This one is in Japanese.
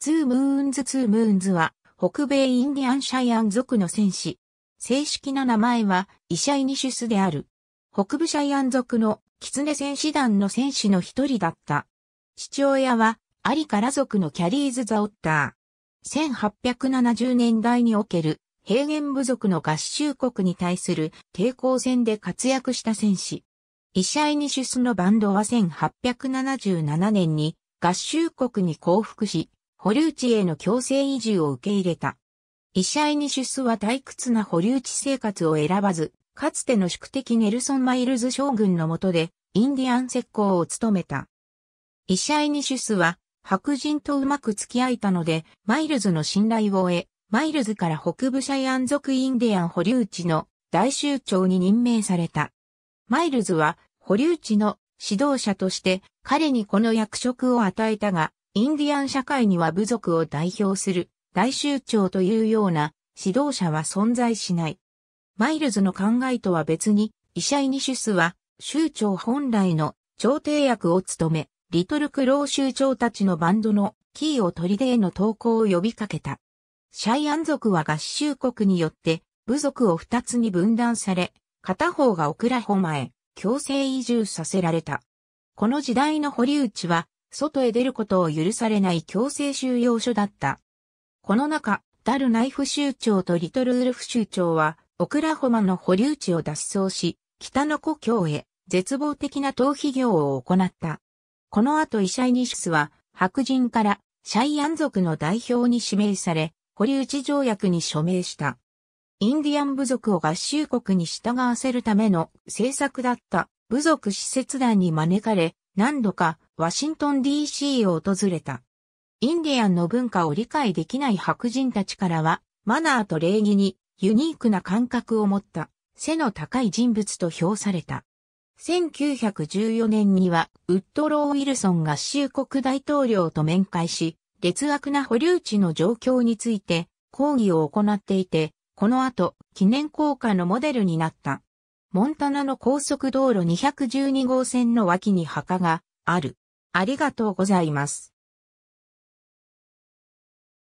ツームーンズツームーンズは北米インディアンシャイアン族の戦士。正式な名前はイシャイニシュスである。北部シャイアン族のキツネ戦士団の戦士の一人だった。父親はアリカラ族のキャリーズ・ザ・オッター。1870年代における平原部族の合衆国に対する抵抗戦で活躍した戦士。イシャイニシュスのバンドは1877年に合衆国に降伏し、保留地への強制移住を受け入れた。医者に出スは退屈な保留地生活を選ばず、かつての宿敵ネルソン・マイルズ将軍の下で、インディアン石膏を務めた。イシャイニシュスは、白人とうまく付き合えたので、マイルズの信頼を得、マイルズから北部シャイアン族インディアン保留地の大州長に任命された。マイルズは、保留地の指導者として、彼にこの役職を与えたが、インディアン社会には部族を代表する大酋長というような指導者は存在しない。マイルズの考えとは別に、イシャイニシュスは酋長本来の調停役を務め、リトルクロー州長たちのバンドのキーを取り出への投稿を呼びかけた。シャイアン族は合衆国によって部族を二つに分断され、片方がオクラホマへ強制移住させられた。この時代の堀内は外へ出ることを許されない強制収容所だった。この中、ダルナイフ州長とリトルウルフ州長は、オクラホマの保留地を脱走し、北の故郷へ絶望的な逃避業を行った。この後イシャイニシスは白人からシャイアン族の代表に指名され、保留地条約に署名した。インディアン部族を合衆国に従わせるための政策だった部族使節団に招かれ、何度かワシントン DC を訪れた。インディアンの文化を理解できない白人たちからは、マナーと礼儀にユニークな感覚を持った背の高い人物と評された。1914年にはウッドロー・ウィルソンが州国大統領と面会し、劣悪な保留地の状況について抗議を行っていて、この後記念硬貨のモデルになった。モンタナの高速道路212号線の脇に墓がある。ありがとうございます。